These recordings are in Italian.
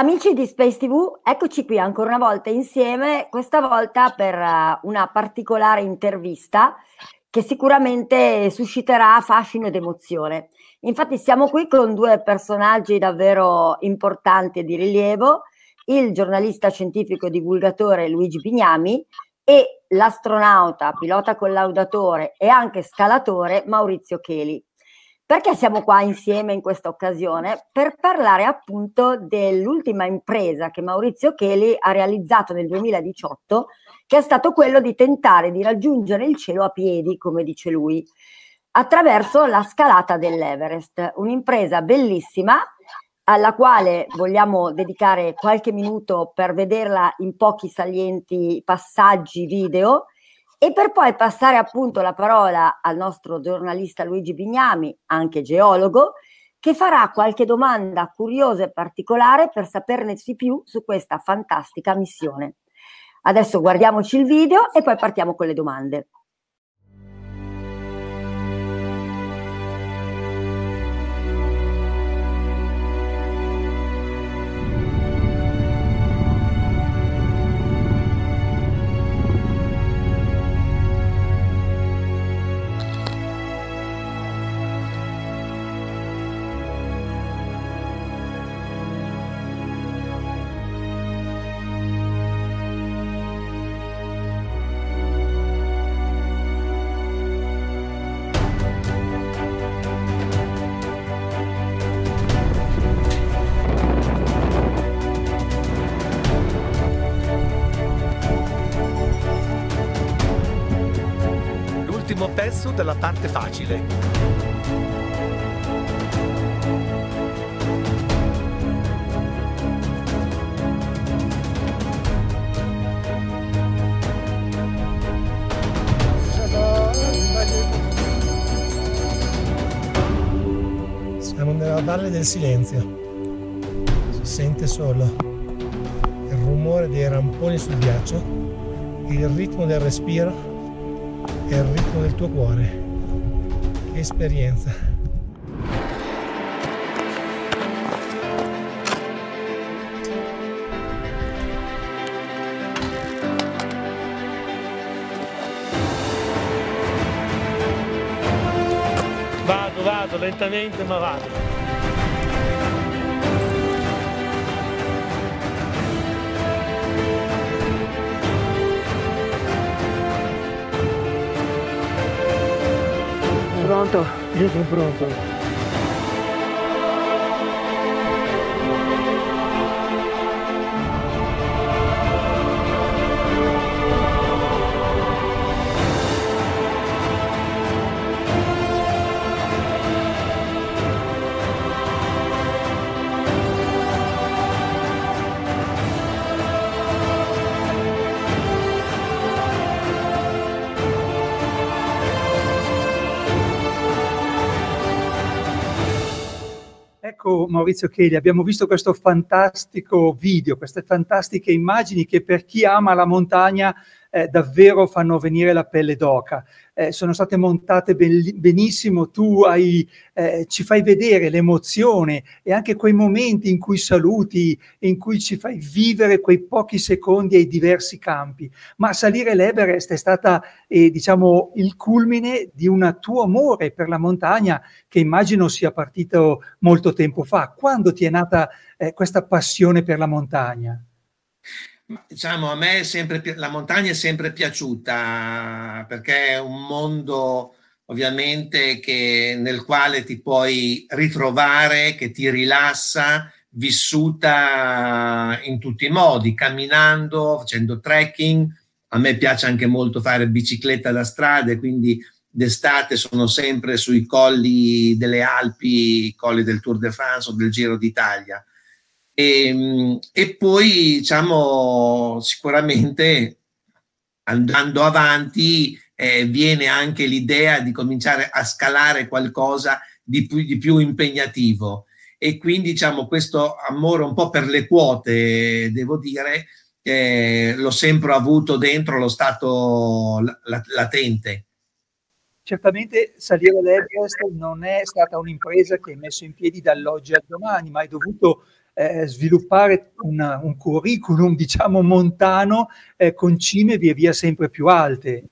Amici di Space TV, eccoci qui ancora una volta insieme, questa volta per eh, una particolare intervista che sicuramente susciterà fascino ed emozione. Infatti siamo qui con due personaggi davvero importanti e di rilievo, il giornalista scientifico e divulgatore Luigi Pignami e l'astronauta, pilota collaudatore e anche scalatore Maurizio Cheli. Perché siamo qua insieme in questa occasione? Per parlare appunto dell'ultima impresa che Maurizio Cheli ha realizzato nel 2018, che è stato quello di tentare di raggiungere il cielo a piedi, come dice lui, attraverso la scalata dell'Everest. Un'impresa bellissima alla quale vogliamo dedicare qualche minuto per vederla in pochi salienti passaggi video e per poi passare appunto la parola al nostro giornalista Luigi Bignami, anche geologo, che farà qualche domanda curiosa e particolare per saperne di più su questa fantastica missione. Adesso guardiamoci il video e poi partiamo con le domande. pezzo della parte facile. Siamo nella valle del silenzio. Si sente solo il rumore dei ramponi sul ghiaccio, il ritmo del respiro e al ritmo del tuo cuore. Che esperienza! Vado, vado, lentamente ma vado. pronto. Yo soy pronto. Maurizio Cheli, abbiamo visto questo fantastico video, queste fantastiche immagini che per chi ama la montagna eh, davvero fanno venire la pelle d'oca. Eh, sono state montate ben, benissimo, tu hai, eh, ci fai vedere l'emozione e anche quei momenti in cui saluti, in cui ci fai vivere quei pochi secondi ai diversi campi. Ma salire l'Everest è stata, eh, diciamo, il culmine di un tuo amore per la montagna che immagino sia partito molto tempo fa. Quando ti è nata eh, questa passione per la montagna? diciamo, a me sempre, la montagna è sempre piaciuta perché è un mondo ovviamente che, nel quale ti puoi ritrovare, che ti rilassa, vissuta in tutti i modi, camminando, facendo trekking. A me piace anche molto fare bicicletta da strada, quindi d'estate sono sempre sui colli delle Alpi, colli del Tour de France o del Giro d'Italia. E, ehm, e poi, diciamo, sicuramente andando avanti eh, viene anche l'idea di cominciare a scalare qualcosa di più, di più impegnativo e quindi diciamo questo amore un po' per le quote, devo dire, eh, l'ho sempre avuto dentro lo stato latente. Certamente salire l'Everest non è stata un'impresa che hai messo in piedi dall'oggi al domani, ma hai dovuto eh, sviluppare una, un curriculum, diciamo, montano eh, con cime via via sempre più alte.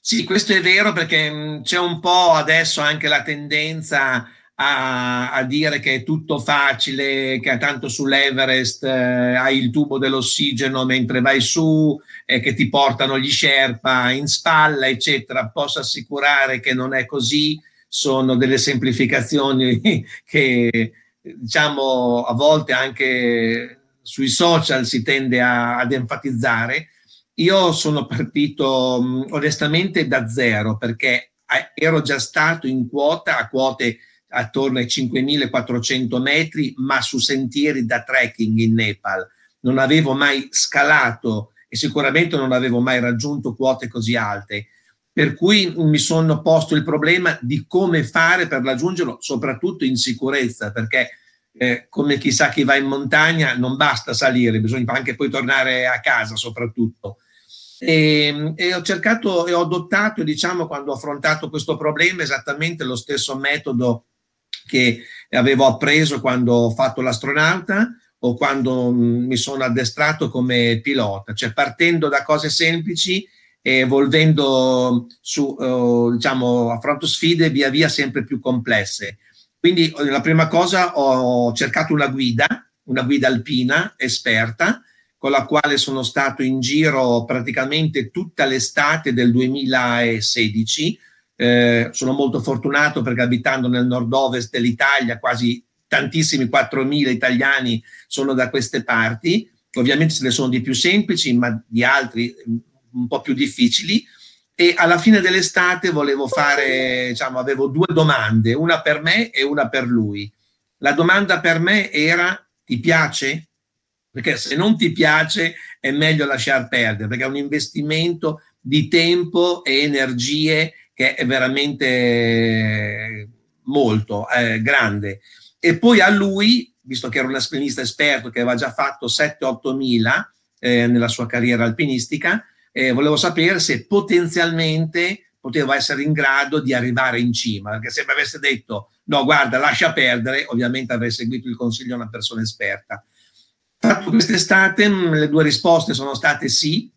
Sì, questo è vero perché mm, c'è un po' adesso anche la tendenza a, a, dire che è tutto facile, che tanto sull'Everest eh, hai il tubo dell'ossigeno mentre vai su, eh, che ti portano gli Sherpa in spalla, eccetera. Posso assicurare che non è così, sono delle semplificazioni che diciamo a volte anche sui social si tende a, ad enfatizzare. Io sono partito mh, onestamente da zero perché ero già stato in quota a quote attorno ai 5.400 metri, ma su sentieri da trekking in Nepal. Non avevo mai scalato e sicuramente non avevo mai raggiunto quote così alte. Per cui mi sono posto il problema di come fare per raggiungerlo, soprattutto in sicurezza, perché eh, come chissà chi va in montagna non basta salire, bisogna anche poi tornare a casa soprattutto. E, ehm, e, ho cercato e ho adottato, diciamo, quando ho affrontato questo problema, esattamente lo stesso metodo che avevo appreso quando ho fatto l'astronauta o quando mh, mm, mi sono addestrato come pilota, cioè partendo da cose semplici evolvendo su, eh, diciamo, affronto sfide via via sempre più complesse. Quindi eh, la prima cosa ho cercato una guida, una guida alpina esperta, con la quale sono stato in giro praticamente tutta l'estate del 2016. Eh, sono molto fortunato perché abitando nel nord-ovest dell'Italia, quasi tantissimi 4.000 italiani sono da queste parti. Ovviamente ce ne sono di più semplici, ma di altri un po' più difficili e alla fine dell'estate volevo fare, diciamo, avevo due domande, una per me e una per lui. La domanda per me era ti piace? Perché se non ti piace è meglio lasciar perdere, perché è un investimento di tempo e energie che è veramente molto eh, grande. E poi a lui, visto che era un alpinista esperto che aveva già fatto 7-8 mila eh, nella sua carriera alpinistica, eh, volevo sapere se potenzialmente potevo essere in grado di arrivare in cima, perché se mi avesse detto no, guarda, lascia perdere, ovviamente avrei seguito il consiglio di una persona esperta. Fatto quest'estate mm, le due risposte sono state sì,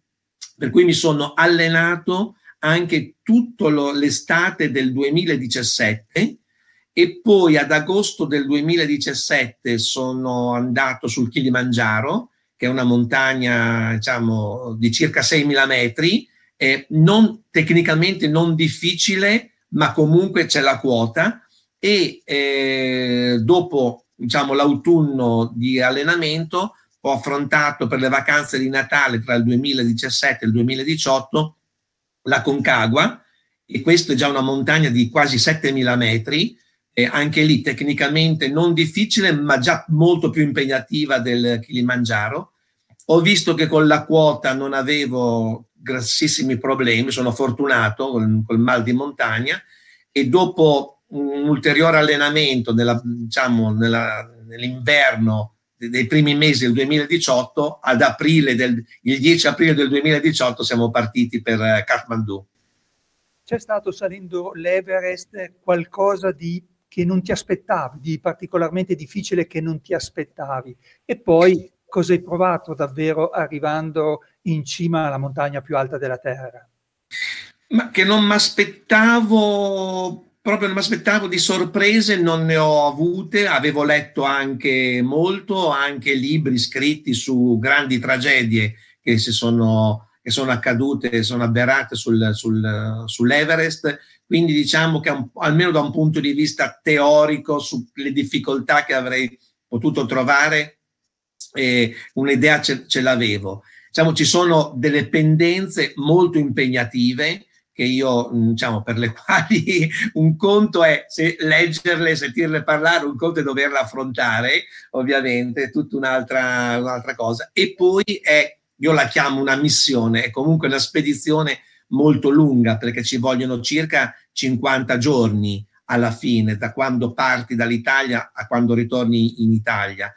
per cui mi sono allenato anche tutto lo, l'estate del 2017 e poi ad agosto del 2017 sono andato sul Kilimangiaro che è una montagna diciamo, di circa 6.000 metri, eh, non, tecnicamente non difficile, ma comunque c'è la quota e eh, dopo diciamo, l'autunno di allenamento ho affrontato per le vacanze di Natale tra il 2017 e il 2018 la Concagua e questa è già una montagna di quasi 7.000 metri, eh, anche lì tecnicamente non difficile ma già molto più impegnativa del Kilimanjaro. Ho visto che con la quota non avevo grossissimi problemi, sono fortunato col, col mal di montagna e dopo un ulteriore allenamento nella, diciamo, nella, nell'inverno dei primi mesi del 2018, ad aprile del, il 10 aprile del 2018 siamo partiti per eh, Kathmandu. C'è stato salendo l'Everest qualcosa di, che non ti aspettavi, di particolarmente difficile che non ti aspettavi e poi cosa hai provato davvero arrivando in cima alla montagna più alta della Terra? Ma che non mi aspettavo, proprio non mi aspettavo di sorprese, non ne ho avute, avevo letto anche molto, anche libri scritti su grandi tragedie che si sono che sono accadute, sono avverate sul, sul, sull'Everest, quindi diciamo che almeno da un punto di vista teorico sulle difficoltà che avrei potuto trovare eh, un'idea ce, ce l'avevo. Diciamo, ci sono delle pendenze molto impegnative che io, mm, diciamo, per le quali un conto è se leggerle, sentirle parlare, un conto è doverle affrontare, ovviamente, tutta un'altra, un'altra cosa. E poi è, io la chiamo una missione, è comunque una spedizione molto lunga perché ci vogliono circa 50 giorni alla fine, da quando parti dall'Italia a quando ritorni in Italia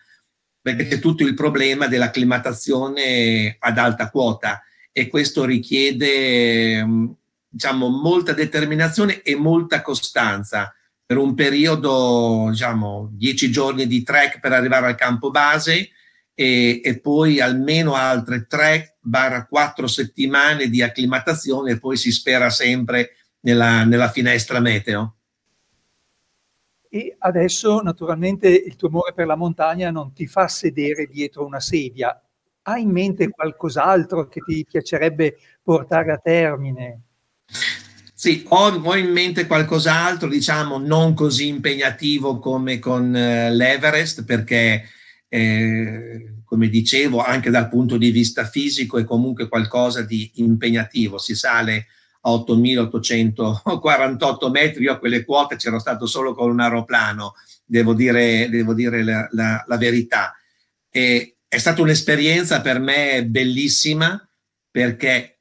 perché c'è mm. tutto il problema dell'acclimatazione ad alta quota e questo richiede mm, diciamo, molta determinazione e molta costanza. Per un periodo, diciamo, 10 giorni di trek per arrivare al campo base e, e poi almeno altre 3-4 settimane di acclimatazione e poi si spera sempre nella, nella finestra meteo e adesso naturalmente il tuo amore per la montagna non ti fa sedere dietro una sedia. Hai in mente qualcos'altro che ti piacerebbe portare a termine? Sì, ho, ho in mente qualcos'altro, diciamo, non così impegnativo come con eh, l'Everest, perché eh, come dicevo, anche dal punto di vista fisico è comunque qualcosa di impegnativo. Si sale 8.848 metri, io a quelle quote c'ero stato solo con un aeroplano, devo dire, devo dire la, la, la, verità. E è stata un'esperienza per me bellissima perché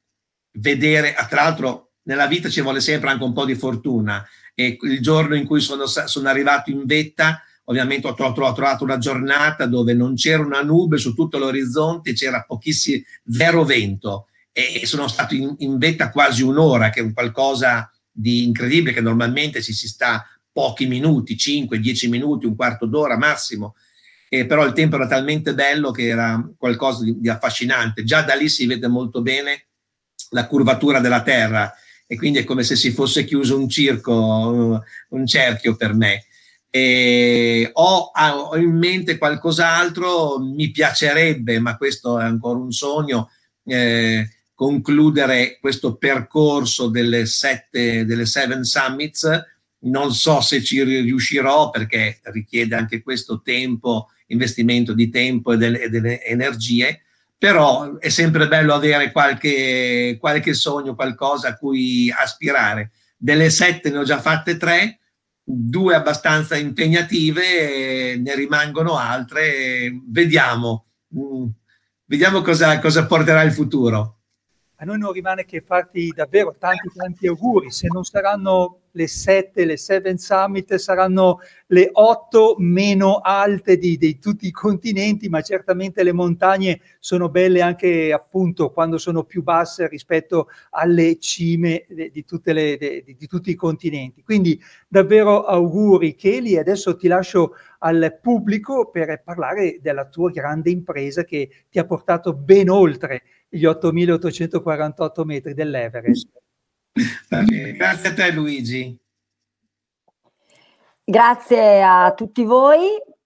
vedere, ah, tra l'altro nella vita ci vuole sempre anche un po' di fortuna e il giorno in cui sono, sono arrivato in vetta ovviamente ho, trovato una giornata dove non c'era una nube su tutto l'orizzonte, c'era pochissimo, zero vento e sono stato in, in vetta quasi un'ora, che è un qualcosa di incredibile che normalmente ci si sta pochi minuti, 5, 10 minuti, un quarto d'ora massimo, eh, però il tempo era talmente bello che era qualcosa di, di, affascinante. Già da lì si vede molto bene la curvatura della terra e quindi è come se si fosse chiuso un circo, uh, un cerchio per me. E ho, ah, ho in mente qualcos'altro, mi piacerebbe, ma questo è ancora un sogno, eh, concludere questo percorso delle sette, delle Seven Summits. Non so se ci riuscirò perché richiede anche questo tempo, investimento di tempo e delle, delle energie, però è sempre bello avere qualche, qualche sogno, qualcosa a cui aspirare. Delle sette ne ho già fatte tre, due abbastanza impegnative, ne rimangono altre, vediamo, mm, vediamo cosa, cosa porterà il futuro a noi non rimane che farti davvero tanti tanti auguri, se non saranno le sette, le seven Summit, saranno le otto meno alte di, di, tutti i continenti, ma certamente le montagne sono belle anche appunto quando sono più basse rispetto alle cime di, di, le, di tutti i continenti. Quindi davvero auguri Kelly, adesso ti lascio al pubblico per parlare della tua grande impresa che ti ha portato ben oltre gli 8.848 metri dell'Everest. Grazie a te Luigi. Grazie a tutti voi,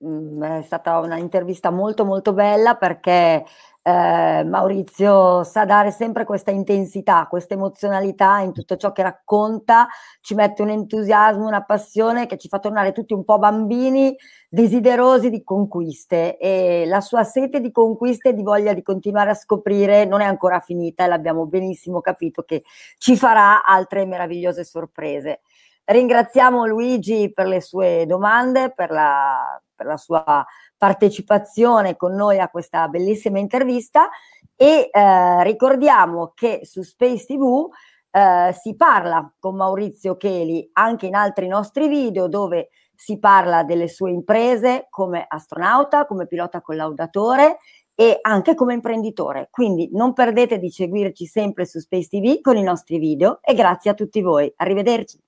mm, è stata un'intervista molto molto bella perché eh, Maurizio sa dare sempre questa intensità, questa emozionalità in tutto ciò che racconta, ci mette un entusiasmo, una passione che ci fa tornare tutti un po' bambini desiderosi di conquiste e la sua sete di conquiste e di voglia di continuare a scoprire non è ancora finita e l'abbiamo benissimo capito che ci farà altre meravigliose sorprese. Ringraziamo Luigi per le sue domande, per la, per la sua partecipazione con noi a questa bellissima intervista e eh, ricordiamo che su Space TV eh, si parla con Maurizio Cheli anche in altri nostri video dove si parla delle sue imprese come astronauta, come pilota collaudatore e anche come imprenditore. Quindi non perdete di seguirci sempre su Space TV con i nostri video e grazie a tutti voi. Arrivederci.